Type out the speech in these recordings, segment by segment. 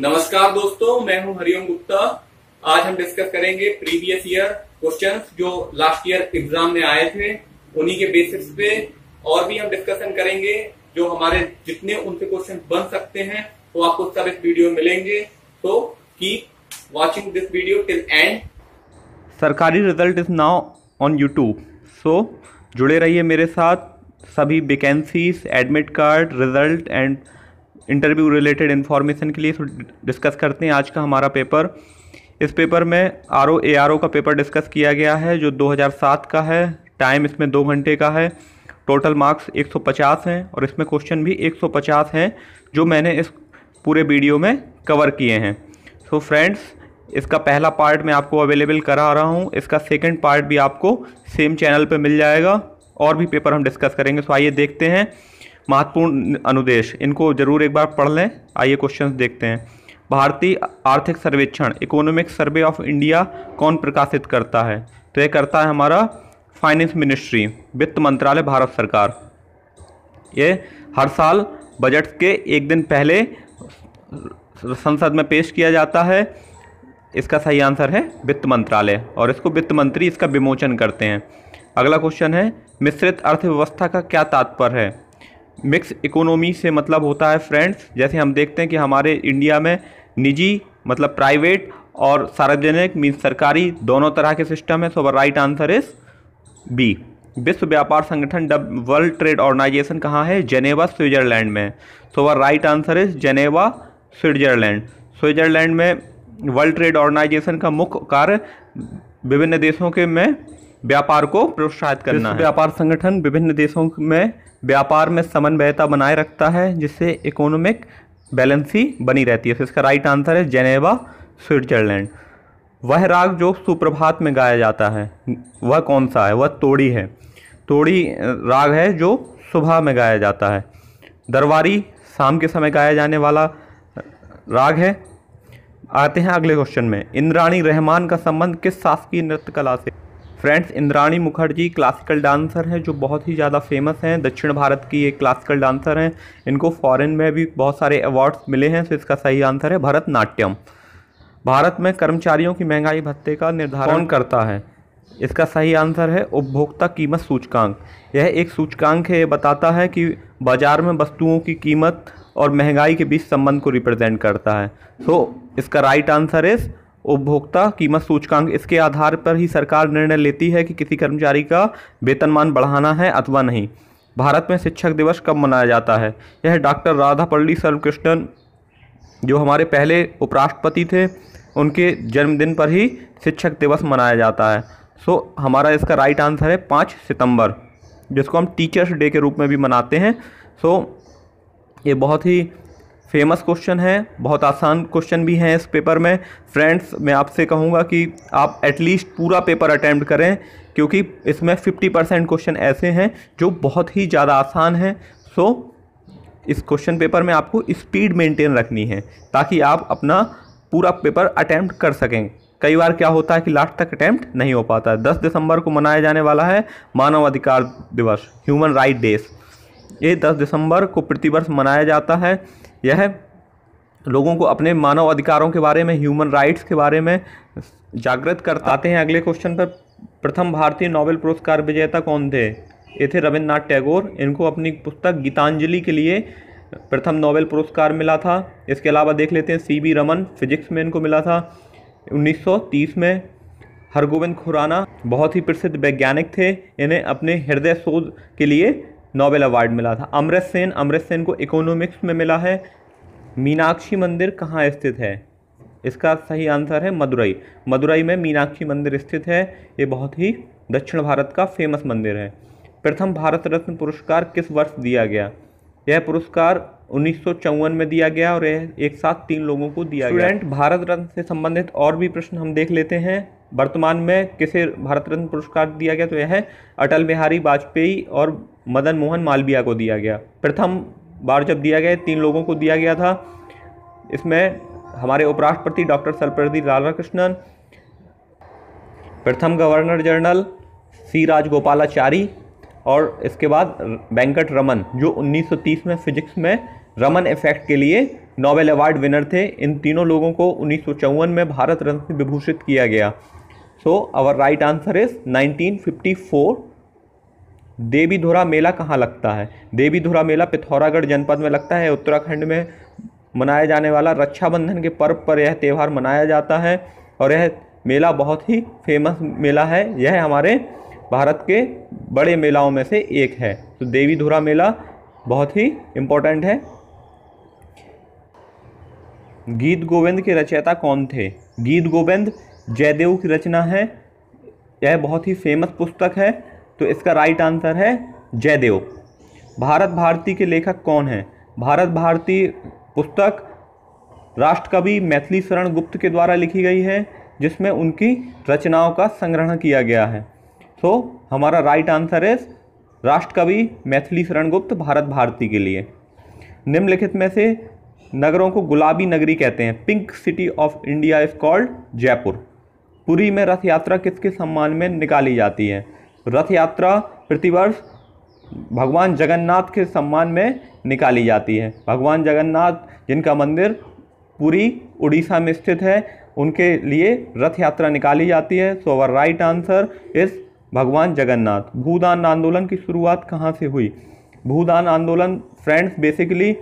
नमस्कार दोस्तों मैं हूं हरिओम गुप्ता आज हम डिस्कस करेंगे प्रीवियस ईयर क्वेश्चंस जो लास्ट ईयर एग्जाम में आए थे उन्हीं के बेसिस पे और भी हम डिस्कशन करेंगे जो हमारे जितने उनसे क्वेश्चन बन सकते हैं वो तो आपको सब इस वीडियो मिलेंगे तो keep watching this video till end Sarkari result is now on YouTube so जुड़े रहिए मेरे साथ सभी vacancies admit card result and interview related information के लिए डिस्कस करते हैं आज का हमारा पेपर इस पेपर में आर ओ ए आर ओ का पेपर डिस्कस किया गया है जो 2007 का है टाइम इसमें दो घंटे का है टोटल मार्क्स 150 हैं और इसमें क्वेश्चन भी 150 हैं जो मैंने इस पूरे वीडियो में कवर किए हैं सो so फ्रेंड्स इसका पहला पार्ट मैं आपको अवेलेबल करा रहा हूँ इसका सेकेंड पार्ट भी आपको सेम चैनल पर मिल जाएगा और भी पेपर हम डिस्कस करेंगे सो so आइए देखते हैं महत्वपूर्ण अनुदेश इनको जरूर एक बार पढ़ लें आइए क्वेश्चन देखते हैं भारतीय आर्थिक सर्वेक्षण इकोनॉमिक सर्वे ऑफ इंडिया कौन प्रकाशित करता है तो ये करता है हमारा फाइनेंस मिनिस्ट्री वित्त मंत्रालय भारत सरकार ये हर साल बजट के एक दिन पहले संसद में पेश किया जाता है इसका सही आंसर है वित्त मंत्रालय और इसको वित्त मंत्री इसका विमोचन करते हैं अगला क्वेश्चन है मिश्रित अर्थव्यवस्था का क्या तात्पर्य है मिक्स इकोनॉमी से मतलब होता है फ्रेंड्स जैसे हम देखते हैं कि हमारे इंडिया में निजी मतलब प्राइवेट और सार्वजनिक मीन सरकारी दोनों तरह के सिस्टम है so right answer is B विश्व व्यापार संगठन डब वर्ल्ड ट्रेड ऑर्गेनाइजेशन कहाँ है जेनेवा स्विट्जरलैंड में so our right answer is Geneva Switzerland Switzerland में वर्ल्ड ट्रेड ऑर्गेनाइजेशन का मुख्य कार्य विभिन्न देशों के में व्यापार को प्रोत्साहित करना व्यापार संगठन विभिन्न देशों में व्यापार में समन्वयता बनाए रखता है जिससे इकोनॉमिक बैलेंसी बनी रहती है तो इसका राइट आंसर है जेनेवा स्विट्जरलैंड वह राग जो सुप्रभात में गाया जाता है वह कौन सा है वह तोड़ी है तोड़ी राग है जो सुबह में गाया जाता है दरबारी शाम के समय गाया जाने वाला राग है आते हैं अगले क्वेश्चन में इंद्राणी रहमान का संबंध किस शासकीय नृत्य कला से friends Indrani Mukherjee classical dancer हैं जो बहुत ही ज़्यादा फेमस हैं दक्षिण भारत की ये क्लासिकल डांसर हैं इनको फॉरेन में भी बहुत सारे अवार्ड्स मिले हैं तो इसका सही आंसर है भरतनाट्यम भारत में कर्मचारियों की महंगाई भत्ते का निर्धारण करता है इसका सही आंसर है उपभोक्ता कीमत सूचकांक यह एक सूचकांक है ये बताता है कि बाज़ार में वस्तुओं की कीमत और महंगाई के बीच संबंध को रिप्रेजेंट करता है सो so, इसका राइट आंसर इज़ उपभोक्ता कीमत सूचकांक इसके आधार पर ही सरकार निर्णय लेती है कि किसी कर्मचारी का वेतनमान बढ़ाना है अथवा नहीं भारत में शिक्षक दिवस कब मनाया जाता है यह डॉक्टर राधापल्ली सर्वकृष्णन जो हमारे पहले उपराष्ट्रपति थे उनके जन्मदिन पर ही शिक्षक दिवस मनाया जाता है सो हमारा इसका राइट आंसर है पाँच सितंबर जिसको हम टीचर्स डे के रूप में भी मनाते हैं सो ये बहुत ही फेमस क्वेश्चन है बहुत आसान क्वेश्चन भी हैं इस पेपर में फ्रेंड्स मैं आपसे कहूँगा कि आप एटलीस्ट पूरा पेपर अटैम्प्ट करें क्योंकि इसमें 50 परसेंट क्वेश्चन ऐसे हैं जो बहुत ही ज़्यादा आसान हैं सो so, इस क्वेश्चन पेपर में आपको स्पीड मेंटेन रखनी है ताकि आप अपना पूरा पेपर अटैम्प्ट कर सकें कई बार क्या होता है कि लास्ट तक अटैम्प्ट नहीं हो पाता है दस दिसंबर को मनाया जाने वाला है मानव अधिकार दिवस ह्यूमन राइट डेज ये दस दिसंबर को प्रतिवर्ष मनाया जाता है यह लोगों को अपने मानव अधिकारों के बारे में ह्यूमन राइट्स के बारे में जागृत करताते हैं अगले क्वेश्चन पर प्रथम भारतीय नोबेल पुरस्कार विजेता कौन थे ये थे रविन्द्रनाथ टैगोर इनको अपनी पुस्तक गीतांजलि के लिए प्रथम नोबेल पुरस्कार मिला था इसके अलावा देख लेते हैं सी बी रमन फिजिक्स में इनको मिला था 1930 में हरगोविंद खुराना बहुत ही प्रसिद्ध वैज्ञानिक थे इन्हें अपने हृदय शोध के लिए नोबेल अवार्ड मिला था अमृत सेन अमृत सेन को इकोनॉमिक्स में मिला है मीनाक्षी मंदिर कहाँ स्थित है इसका सही आंसर है मदुरई मदुरई में मीनाक्षी मंदिर स्थित है ये बहुत ही दक्षिण भारत का फेमस मंदिर है प्रथम भारत रत्न पुरस्कार किस वर्ष दिया गया यह पुरस्कार उन्नीस में दिया गया और यह एक साथ तीन लोगों को दिया गया स्टूडेंट भारत रत्न से संबंधित और भी प्रश्न हम देख लेते हैं वर्तमान में किसे भारत रत्न पुरस्कार दिया गया तो यह है अटल बिहारी वाजपेयी और मदन मोहन मालविया को दिया गया प्रथम बार जब दिया गया तीन लोगों को दिया गया था इसमें हमारे उपराष्ट्रपति डॉक्टर सर्वपति राधाकृष्णन प्रथम गवर्नर जनरल सी राजगोपालाचारी और इसके बाद वेंकट रमन जो 1930 में फिजिक्स में रमन इफेक्ट के लिए नोबेल अवार्ड विनर थे इन तीनों लोगों को उन्नीस में भारत रत्न से विभूषित किया गया so our right answer is 1954 Devidhura मेला कहाँ लगता है देवीधुरा मेला पिथौरागढ़ जनपद में लगता है उत्तराखंड में मनाया जाने वाला रक्षाबंधन के पर्व पर यह त्यौहार मनाया जाता है और यह मेला बहुत ही फेमस मेला है यह हमारे भारत के बड़े मेलाओं में से एक है तो देवीधुरा मेला बहुत ही इम्पोर्टेंट है गीत गोविंद के रचयिता कौन थे गीत गोविंद जयदेव की रचना है यह बहुत ही फेमस पुस्तक है तो इसका राइट आंसर है जयदेव भारत भारती के लेखक कौन हैं भारत भारती पुस्तक राष्ट्रकवि मैथिली शरण गुप्त के द्वारा लिखी गई है जिसमें उनकी रचनाओं का संग्रहण किया गया है सो हमारा राइट आंसर है राष्ट्रकवि मैथिली शरण गुप्त भारत भारती के लिए निम्नलिखित में से नगरों को गुलाबी नगरी कहते हैं pink city of India is called Jaipur Puri में रथ यात्रा किसके सम्मान में निकाली जाती है रथ यात्रा प्रतिवर्ष भगवान जगन्नाथ के सम्मान में निकाली जाती है भगवान जगन्नाथ जिनका मंदिर पूरी उड़ीसा में स्थित है उनके लिए रथ यात्रा निकाली जाती है सो अवर राइट आंसर इस भगवान जगन्नाथ भूदान आंदोलन की शुरुआत कहाँ से हुई भूदान आंदोलन फ्रेंड्स बेसिकली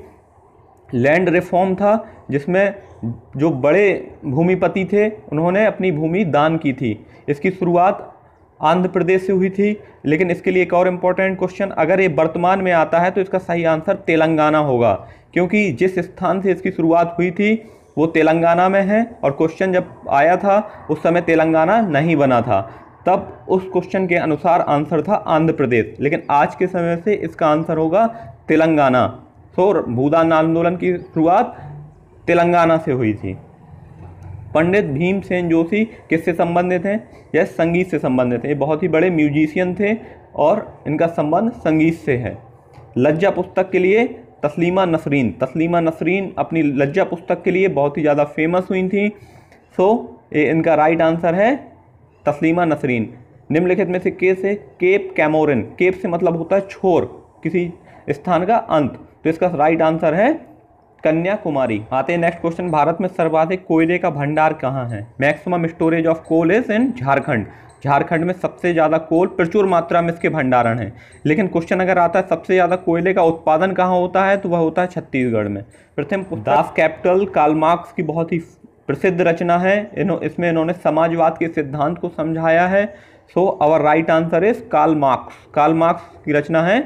लैंड रिफॉर्म था जिसमें जो बड़े भूमिपति थे उन्होंने अपनी भूमि दान की थी इसकी शुरुआत आंध्र प्रदेश से हुई थी लेकिन इसके लिए एक और इम्पॉर्टेंट क्वेश्चन अगर ये वर्तमान में आता है तो इसका सही आंसर तेलंगाना होगा क्योंकि जिस स्थान से इसकी शुरुआत हुई थी वो तेलंगाना में है और क्वेश्चन जब आया था उस समय तेलंगाना नहीं बना था तब उस क्वेश्चन के अनुसार आंसर था आंध्र प्रदेश लेकिन आज के समय से इसका आंसर होगा तेलंगाना सो भूदान आंदोलन की शुरुआत तेलंगाना से हुई थी पंडित भीमसेन जोशी किससे संबंधित हैं यह संगीत से संबंधित हैं ये बहुत ही बड़े म्यूजिशियन थे और इनका संबंध संगीत से है लज्जा पुस्तक के लिए तस्लीमा नसरीन तस्लीमा नसरीन अपनी लज्जा पुस्तक के लिए बहुत ही ज़्यादा फेमस हुई थी सो ये इनका राइट आंसर है तस्लीमा नसरीन निम्नलिखित में से के से केप कैमोरिन केप से मतलब होता है छोर किसी स्थान का अंत तो इसका राइट आंसर है कन्याकुमारी आते हैं नेक्स्ट क्वेश्चन भारत में सर्वाधिक कोयले का भंडार कहाँ है maximum storage of coal is in Jharkhand Jharkhand में सबसे ज़्यादा कोल प्रचुर मात्रा में इसके भंडारण है लेकिन क्वेश्चन अगर आता है सबसे ज़्यादा कोयले का उत्पादन कहाँ होता है तो वह होता है छत्तीसगढ़ में प्रथम दास कैपिटल कालमार्क्स की बहुत ही प्रसिद्ध रचना है इन्हों इसमें इन्होंने समाजवाद के सिद्धांत को समझाया है so our right answer is Karl Marx Karl Marx की रचना है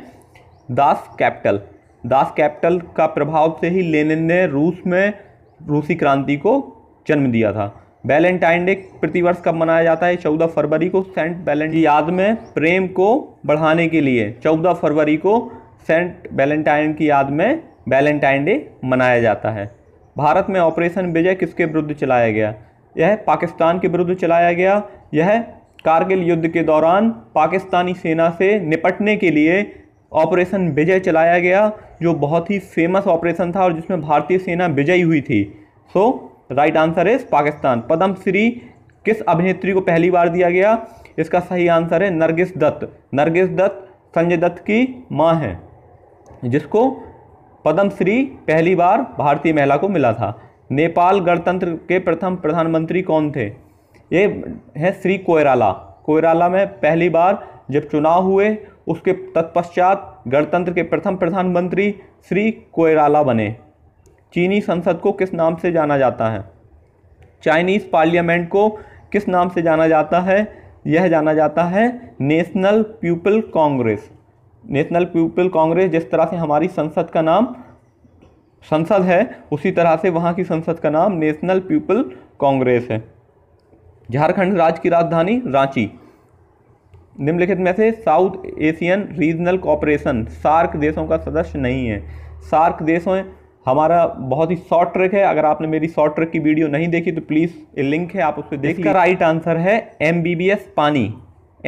दास कैपिटल दास कैपिटल का प्रभाव से ही लेनिन ने रूस में रूसी क्रांति को जन्म दिया था वैलेंटाइन डे प्रतिवर्ष कब मनाया जाता है चौदह फरवरी को सेंट वैलेंट याद में प्रेम को बढ़ाने के लिए चौदह फरवरी को सेंट वैलेंटाइन की याद में वैलेंटाइन डे मनाया जाता है भारत में ऑपरेशन विजय किसके विरुद्ध चलाया गया यह पाकिस्तान के विरुद्ध चलाया गया यह कारगिल युद्ध के दौरान पाकिस्तानी सेना से निपटने के लिए ऑपरेशन विजय चलाया गया जो बहुत ही फेमस ऑपरेशन था और जिसमें भारतीय सेना विजयी हुई थी so right answer is Pakistan Padma Shri किस अभिनेत्री को पहली बार दिया गया इसका सही आंसर है नरगिस दत्त नरगिस दत्त संजय दत्त की माँ है जिसको पद्म श्री पहली बार भारतीय महिला को मिला था नेपाल गणतंत्र के प्रथम प्रधानमंत्री कौन थे ये है श्री कोयराला कोयराला में पहली बार जब चुनाव हुए उसके तत्पश्चात गणतंत्र के प्रथम प्रधानमंत्री श्री कोयराला बने चीनी संसद को किस नाम से जाना जाता है चाइनीज़ पार्लियामेंट को किस नाम से जाना जाता है यह जाना जाता है national people congress national people congress जिस तरह से हमारी संसद का नाम संसद है उसी तरह से वहाँ की संसद का नाम नेशनल पीपल कांग्रेस है झारखंड राज्य की राजधानी रांची निम्नलिखित में से South Asian regional cooperation SAARC देशों का सदस्य नहीं है सार्क देशों हमारा बहुत ही शॉर्ट ट्रिक है अगर आपने मेरी शॉर्ट ट्रिक की वीडियो नहीं देखी तो प्लीज़ ये लिंक है आप उस पर देख इसका राइट आंसर है एम बी बी एस पानी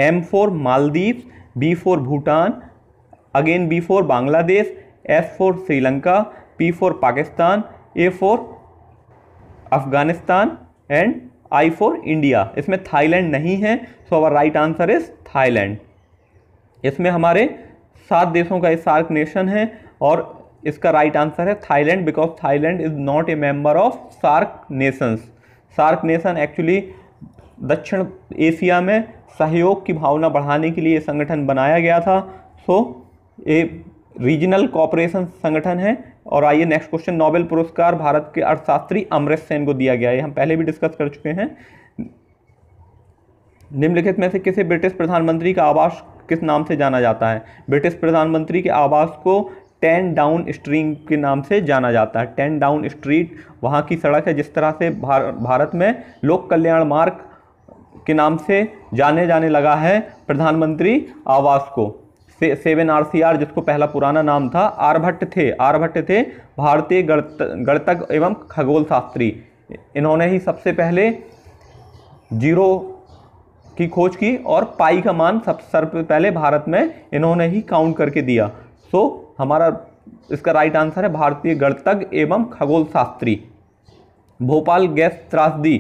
M four Maldives B four Bhutan again B four Bangladesh S four Sri Lanka P four Pakistan A four Afghanistan and I for India इसमें थाईलैंड नहीं है so our right answer is Thailand इसमें हमारे सात देशों का सार्क नेशन है और इसका राइट आंसर है Thailand because Thailand is not a member of SAARC nations SAARC nation actually दक्षिण एशिया में सहयोग की भावना बढ़ाने के लिए संगठन बनाया गया था सो so, ये रीजनल कॉपरेशन संगठन है और आइए नेक्स्ट क्वेश्चन नोबेल पुरस्कार भारत के अर्थशास्त्री अमृत सेन को दिया गया है हम पहले भी डिस्कस कर चुके हैं निम्नलिखित में से किसे ब्रिटिश प्रधानमंत्री का आवास किस नाम से जाना जाता है ब्रिटिश प्रधानमंत्री के आवास को टेन डाउन स्ट्रीम के नाम से जाना जाता है टेन डाउन स्ट्रीट वहाँ की सड़क है जिस तरह से भार, भारत में लोक कल्याण मार्ग के नाम से जाने जाने लगा है प्रधानमंत्री आवास को से, सेवन आर जिसको पहला पुराना नाम था आर्यभट्ट थे आर्यभट्ट थे भारतीय गणत गणतक एवं खगोल शास्त्री इन्होंने ही सबसे पहले जीरो की खोज की और पाई का मान सब सर्व पहले भारत में इन्होंने ही काउंट करके दिया सो हमारा इसका राइट आंसर है भारतीय गणतज्ञ एवं खगोल शास्त्री भोपाल गैस त्रासदी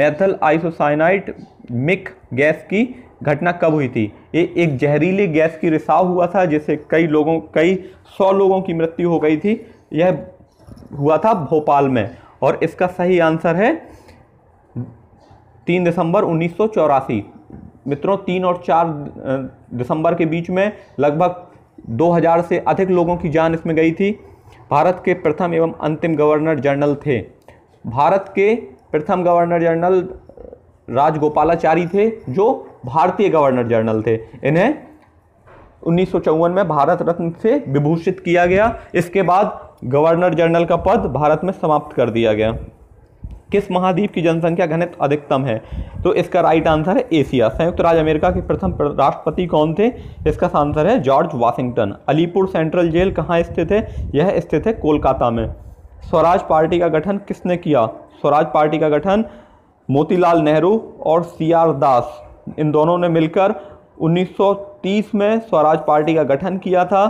मैथल आइसोसाइनाइट मिक गैस की घटना कब हुई थी ये एक जहरीली गैस की रिसाव हुआ था जिससे कई लोगों कई सौ लोगों की मृत्यु हो गई थी यह हुआ था भोपाल में और इसका सही आंसर है तीन दिसंबर उन्नीस मित्रों तीन और चार दिसंबर के बीच में लगभग 2000 से अधिक लोगों की जान इसमें गई थी भारत के प्रथम एवं अंतिम गवर्नर जनरल थे भारत के प्रथम गवर्नर जनरल राजगोपालाचारी थे जो भारतीय गवर्नर जनरल थे इन्हें उन्नीस में भारत रत्न से विभूषित किया गया इसके बाद गवर्नर जनरल का पद भारत में समाप्त कर दिया गया किस महाद्वीप की जनसंख्या घनित अधिकतम है तो इसका राइट आंसर है एशिया संयुक्त राज्य अमेरिका के प्रथम राष्ट्रपति कौन थे इसका आंसर है George Washington Alipur central jail कहाँ स्थित है यह स्थित है कोलकाता में स्वराज पार्टी का गठन किसने किया स्वराज पार्टी का गठन मोतीलाल नेहरू और सी आर दास इन दोनों ने मिलकर 1930 में स्वराज पार्टी का गठन किया था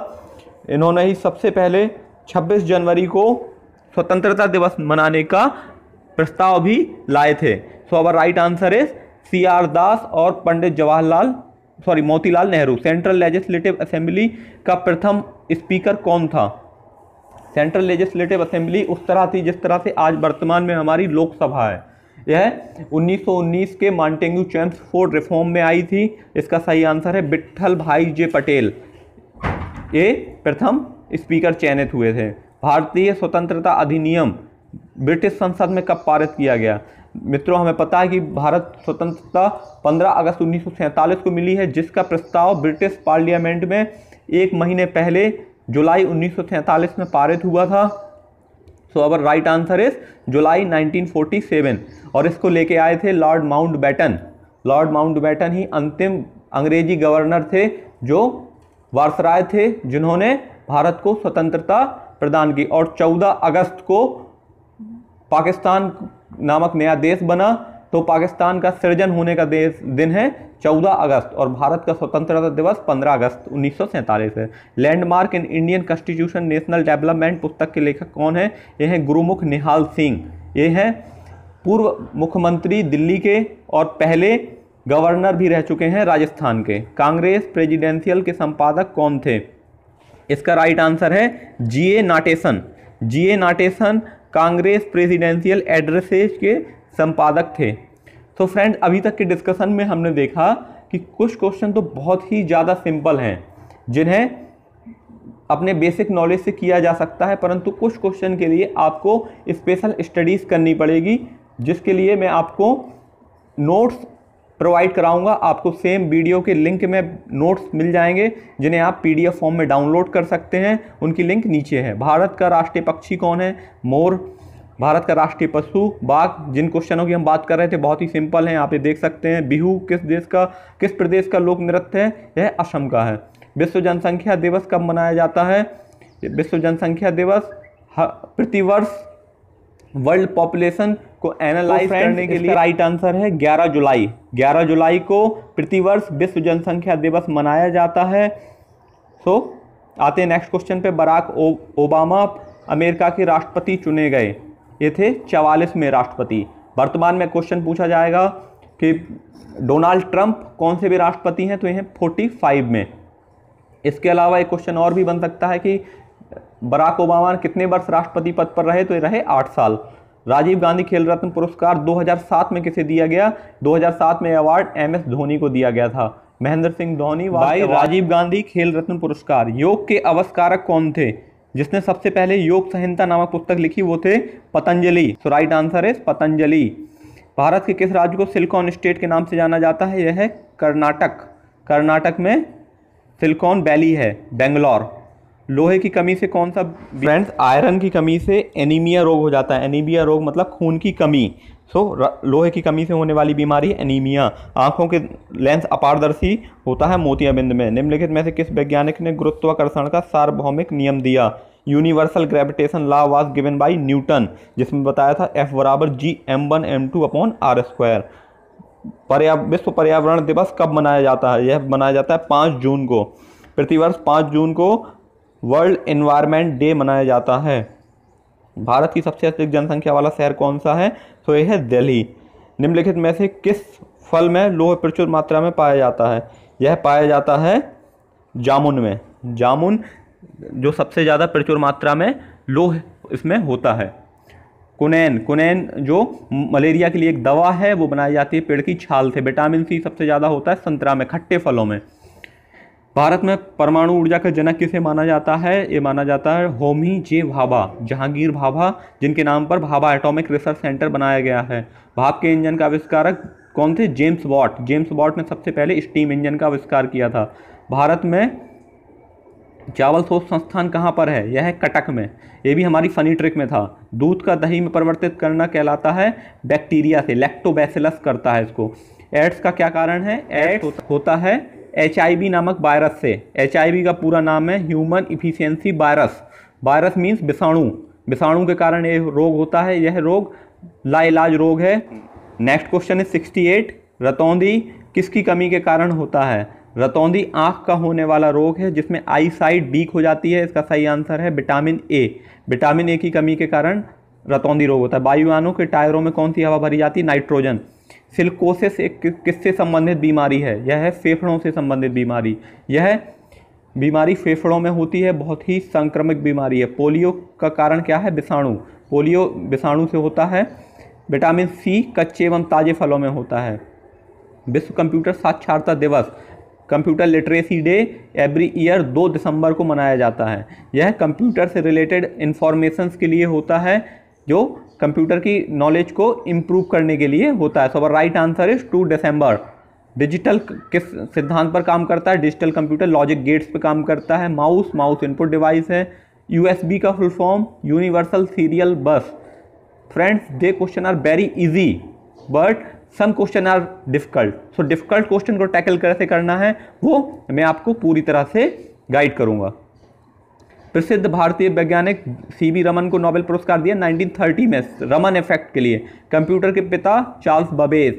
इन्होंने ही सबसे पहले 26 जनवरी को स्वतंत्रता दिवस मनाने का प्रस्ताव भी लाए थे so our right answer is C R Das और Pandit Jawaharlal sorry Motilal Nehru central legislative assembly का प्रथम स्पीकर कौन था सेंट्रल लेजिस्लेटिव असेंबली उस तरह थी जिस तरह से आज वर्तमान में हमारी लोकसभा है यह 1919 के मांटेंगू चैम्स फोर्ड रिफॉर्म में आई थी इसका सही आंसर है बिट्ठल भाई जे पटेल ये प्रथम स्पीकर चयनित हुए थे भारतीय स्वतंत्रता अधिनियम ब्रिटिश संसद में कब पारित किया गया मित्रों हमें पता है कि भारत स्वतंत्रता 15 अगस्त उन्नीस को मिली है जिसका प्रस्ताव ब्रिटिश पार्लियामेंट में एक महीने पहले जुलाई उन्नीस में पारित हुआ था so our right answer is July 1947 और इसको लेके आए थे Lord Mountbatten Lord Mountbatten ही अंतिम अंग्रेजी गवर्नर थे जो वारसराय थे जिन्होंने भारत को स्वतंत्रता प्रदान की और 14 अगस्त को पाकिस्तान नामक नया देश बना तो पाकिस्तान का सृजन होने का दिन है 14 अगस्त और भारत का स्वतंत्रता दिवस 15 अगस्त उन्नीस है landmark in Indian constitution national development पुस्तक के लेखक कौन है ये हैं गुरुमुख निहाल सिंह ये हैं पूर्व मुख्यमंत्री दिल्ली के और पहले गवर्नर भी रह चुके हैं राजस्थान के कांग्रेस प्रेजिडेंशियल के संपादक कौन थे इसका राइट आंसर है G A Natesan G A Natesan Congress presidential addresses के संपादक थे तो फ्रेंड अभी तक के डिस्कशन में हमने देखा कि कुछ क्वेश्चन तो बहुत ही ज़्यादा सिंपल हैं जिन्हें अपने बेसिक नॉलेज से किया जा सकता है परंतु कुछ क्वेश्चन के लिए आपको स्पेशल स्टडीज़ करनी पड़ेगी जिसके लिए मैं आपको नोट्स प्रोवाइड कराऊंगा आपको सेम वीडियो के लिंक में नोट्स मिल जाएंगे जिन्हें आप पीडीएफ फॉर्म में डाउनलोड कर सकते हैं उनकी लिंक नीचे है भारत का राष्ट्रीय पक्षी कौन है मोर भारत का राष्ट्रीय पशु बाघ जिन क्वेश्चनों की हम बात कर रहे थे बहुत ही सिंपल है आप ये देख सकते हैं बिहू किस देश का किस प्रदेश का लोक नृत्य है यह असम का है विश्व जनसंख्या दिवस कब मनाया जाता है विश्व जनसंख्या दिवस प्रतिवर्ष वर्ल्ड पॉपुलेशन को एनालाइज तो करने के लिए राइट आंसर है 11 जुलाई 11 जुलाई को प्रतिवर्ष विश्व जनसंख्या दिवस मनाया जाता है सो so, आते हैं नेक्स्ट क्वेश्चन पे बराक ओबामा अमेरिका के राष्ट्रपति चुने गए ये थे चवालीसवें राष्ट्रपति वर्तमान में क्वेश्चन पूछा जाएगा कि डोनाल्ड ट्रंप कौन से भी राष्ट्रपति हैं तो ये हैं फोर्टी फाइव में इसके अलावा एक क्वेश्चन और भी बन सकता है कि बराक ओबामा कितने वर्ष राष्ट्रपति पद पर रहे तो ये रहे आठ साल राजीव गांधी खेल रत्न पुरस्कार 2007 में किसे दिया गया 2007 में अवार्ड एम एस धोनी को दिया गया था महेंद्र सिंह धोनी भाई राजीव गांधी खेल रत्न पुरस्कार योग के अवस्कारक कौन थे जिसने सबसे पहले योग संहिता नामक पुस्तक लिखी वो थे Patanjali so right answer is Patanjali Bharat के किस राज्य को सिलिकॉन स्टेट के नाम से जाना जाता है यह है कर्नाटक कर्नाटक में सिलिकॉन वैली है बेंगलोर लोहे की कमी से कौन सा फ्रेंड्स आयरन की कमी से एनीमिया रोग हो जाता है एनीमिया रोग मतलब खून की कमी सो लोहे की कमी से होने वाली बीमारी एनीमिया आंखों के लेंस अपारदर्शी होता है मोतियाबिंद में निम्नलिखित में से किस वैज्ञानिक ने गुरुत्वाकर्षण का सार्वभौमिक नियम दिया universal gravitation law was given by Newton जिसमें बताया था एफ बराबर G M one M two upon R square पर्या विश्व पर्यावरण दिवस कब मनाया जाता है यह मनाया जाता है पाँच जून को प्रतिवर्ष पाँच जून को वर्ल्ड इन्वायरमेंट डे मनाया जाता है भारत की सबसे अधिक जनसंख्या वाला शहर कौन सा है तो यह है दिल्ली निम्नलिखित में से किस फल में लोह प्रचुर मात्रा में पाया जाता है यह पाया जाता है जामुन में जामुन जो सबसे ज़्यादा प्रचुर मात्रा में लोह इसमें होता है कुनैन कुनैन जो मलेरिया के लिए एक दवा है वो बनाई जाती है पेड़ की छाल से विटामिन सी सबसे ज़्यादा होता है संतरा में खट्टे फलों में भारत में परमाणु ऊर्जा का जनक किसे माना जाता है ये माना जाता है होमी जे भाभा जहांगीर भाभा जिनके नाम पर भाभा एटॉमिक रिसर्च सेंटर बनाया गया है भाप के इंजन का आविष्कारक कौन थे जेम्स वॉट जेम्स वॉट ने सबसे पहले स्टीम इंजन का आविष्कार किया था भारत में चावल शोध संस्थान कहाँ पर है यह है कटक में ये भी हमारी फनी ट्रिक में था दूध का दही में परिवर्तित करना कहलाता है बैक्टीरिया से लैक्टोबैसिलस करता है इसको एड्स का क्या कारण है एड्स होता है एच नामक वायरस से एच का पूरा नाम है human efficiency virus virus means विषाणु विषाणु के कारण ये रोग होता है यह रोग लाइलाज रोग है नेक्स्ट क्वेश्चन है सिक्सटी एट रतौंदी किसकी कमी के कारण होता है रतौंदी आँख का होने वाला रोग है जिसमें आई साइड वीक हो जाती है इसका सही आंसर है विटामिन ए विटामिन ए की कमी के कारण रतौंदी रोग होता है वायुयानों के टायरों में कौन सी हवा भरी जाती है नाइट्रोजन सिल्कोसिस एक किससे संबंधित बीमारी है यह है फेफड़ों से संबंधित बीमारी यह बीमारी फेफड़ों में होती है बहुत ही संक्रमित बीमारी है पोलियो का कारण क्या है विषाणु पोलियो विषाणु से होता है विटामिन सी कच्चे एवं ताज़े फलों में होता है विश्व कंप्यूटर साक्षरता दिवस computer literacy day every year दो दिसंबर को मनाया जाता है यह कंप्यूटर से रिलेटेड इन्फॉर्मेशंस के लिए होता है जो कंप्यूटर की नॉलेज को इम्प्रूव करने के लिए होता है so our right answer is two December digital किस सिद्धांत पर काम करता है डिजिटल कंप्यूटर लॉजिक गेट्स पर काम करता है माउस माउस इनपुट डिवाइस है यूएसबी का full form universal serial bus friends they question are very easy but some question are difficult so difficult question को टैकल कैसे करना है वो मैं आपको पूरी तरह से गाइड करूँगा प्रसिद्ध भारतीय वैज्ञानिक सी वी रमन को नोबेल पुरस्कार दिया 1930 में रमन इफेक्ट के लिए कंप्यूटर के पिता चार्ल्स बबेज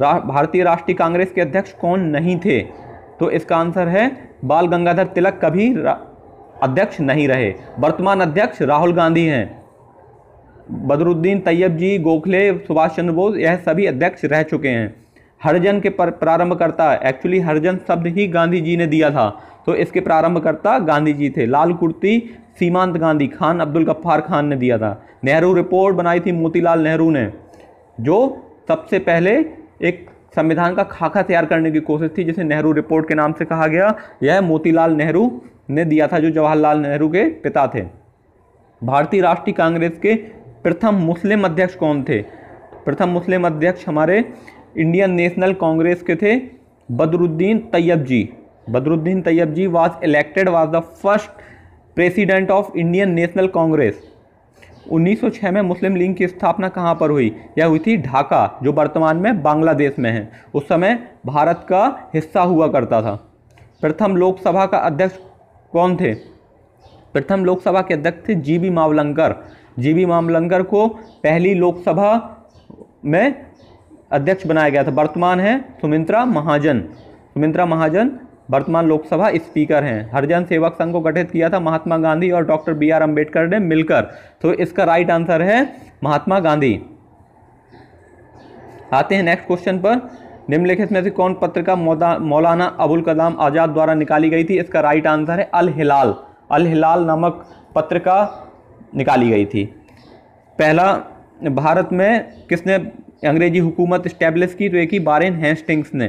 रा, भारतीय राष्ट्रीय कांग्रेस के अध्यक्ष कौन नहीं थे तो इसका आंसर है बाल गंगाधर तिलक कभी अध्यक्ष नहीं रहे वर्तमान अध्यक्ष राहुल गांधी हैं बदरुद्दीन तैयब जी गोखले सुभाष चंद्र बोस यह सभी अध्यक्ष रह चुके हैं हरजन के प्रारंभकर्ता एक्चुअली हरजन शब्द ही गांधी जी ने दिया था तो इसके प्रारंभकर्ता गांधी जी थे लाल कुर्ती सीमांत गांधी खान अब्दुल गफ्फार खान ने दिया था नेहरू रिपोर्ट बनाई थी मोतीलाल नेहरू ने जो सबसे पहले एक संविधान का खाका तैयार करने की कोशिश थी जिसे नेहरू रिपोर्ट के नाम से कहा गया यह मोतीलाल नेहरू ने दिया था जो जवाहरलाल नेहरू के पिता थे भारतीय राष्ट्रीय कांग्रेस के प्रथम मुस्लिम अध्यक्ष कौन थे प्रथम मुस्लिम अध्यक्ष हमारे इंडियन नेशनल कांग्रेस के थे Badruddin Tyabji Badruddin Tyabji was elected was the first president of Indian National Congress 1906 में मुस्लिम लीग की स्थापना कहाँ पर हुई यह हुई थी ढाका जो वर्तमान में बांग्लादेश में है उस समय भारत का हिस्सा हुआ करता था प्रथम लोकसभा का अध्यक्ष कौन थे प्रथम लोकसभा के अध्यक्ष थे G B Mavalankar G B Mavalankar को पहली लोकसभा में अध्यक्ष बनाया गया था वर्तमान है सुमित्रा महाजन सुमित्रा महाजन वर्तमान लोकसभा स्पीकर हैं हरिजन सेवक संघ को गठित किया था महात्मा गांधी और डॉक्टर बी आर अम्बेडकर ने मिलकर तो इसका राइट आंसर है महात्मा गांधी आते हैं नेक्स्ट क्वेश्चन पर निम्नलिखित में से कौन पत्रिका मौलाना अबुल कलाम आज़ाद द्वारा निकाली गई थी इसका राइट आंसर है अल हिलाल अल हिलाल नामक पत्रिका निकाली गई थी पहला भारत में किसने अंग्रेजी हुकूमत इस्टेब्लिश की तो एक ही बारेन हेस्टिंग्स ने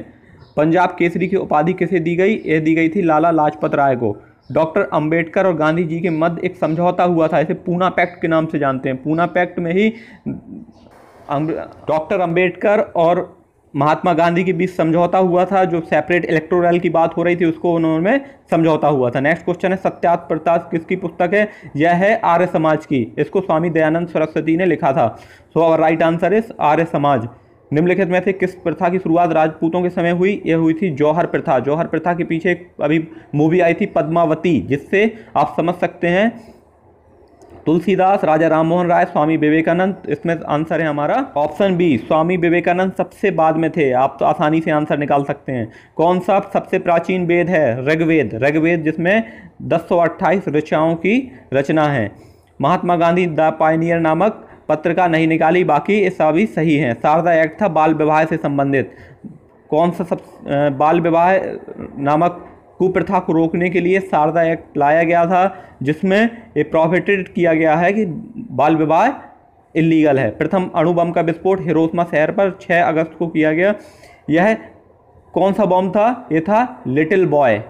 पंजाब केसरी की उपाधि किसे दी गई यह दी गई थी लाला लाजपत राय को डॉक्टर अंबेडकर और गांधी जी के मध्य एक समझौता हुआ था इसे पूना पैक्ट के नाम से जानते हैं पूना पैक्ट में ही डॉक्टर अंबेडकर और महात्मा गांधी के बीच समझौता हुआ था जो सेपरेट इलेक्टोरल की बात हो रही थी उसको उन्होंने समझौता हुआ था नेक्स्ट क्वेश्चन है सत्यात प्रताप किसकी पुस्तक है यह है आर्य समाज की इसको स्वामी दयानंद सरस्वती ने लिखा था so our right answer is Arya Samaj निम्नलिखित में से किस प्रथा की शुरुआत राजपूतों के समय हुई यह हुई थी जौहर प्रथा जौहर प्रथा के पीछे अभी मूवी आई थी पद्मावती जिससे आप समझ सकते हैं तुलसीदास राजा राममोहन राय स्वामी विवेकानंद इसमें आंसर है हमारा ऑप्शन बी स्वामी विवेकानंद सबसे बाद में थे आप तो आसानी से आंसर निकाल सकते हैं कौन सा सबसे प्राचीन वेद है ऋग्वेद ऋग्वेद जिसमें दस ऋचाओं की रचना है महात्मा गांधी द पाइनियर नामक पत्रिका नहीं निकाली बाकी सभी सही हैं शारदा एक्ट था बाल विवाह से संबंधित कौन सा सब बाल विवाह नामक कुप्रथा को रोकने के लिए शारदा एक्ट लाया गया था जिसमें ये प्रोहिबिटेड किया गया है कि बाल विवाह इलीगल है प्रथम अणुबम का विस्फोट हिरोसमा शहर पर 6 अगस्त को किया गया यह कौन सा बॉम्ब था यह था लिटिल बॉय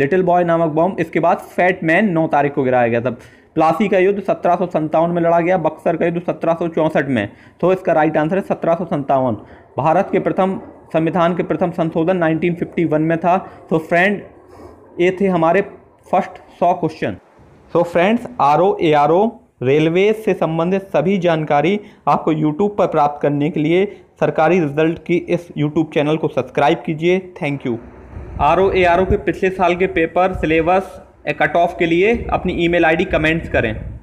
लिटिल बॉय नामक बॉम्ब इसके बाद फैट मैन नौ तारीख को गिराया गया था प्लासी का युद्ध सत्रह में लड़ा गया बक्सर का युद्ध सत्रह में तो इसका राइट आंसर है सत्रह भारत के प्रथम संविधान के प्रथम संशोधन 1951 में था तो फ्रेंड ये थे हमारे फर्स्ट सौ question so friends R O A R O railway से संबंधित सभी जानकारी आपको यूट्यूब पर प्राप्त करने के लिए सरकारी रिजल्ट की इस यूट्यूब चैनल को सब्सक्राइब कीजिए thank you R O A R O के पिछले साल के पेपर सिलेबस कट ऑफ के लिए अपनी ईमेल आईडी कमेंट्स करें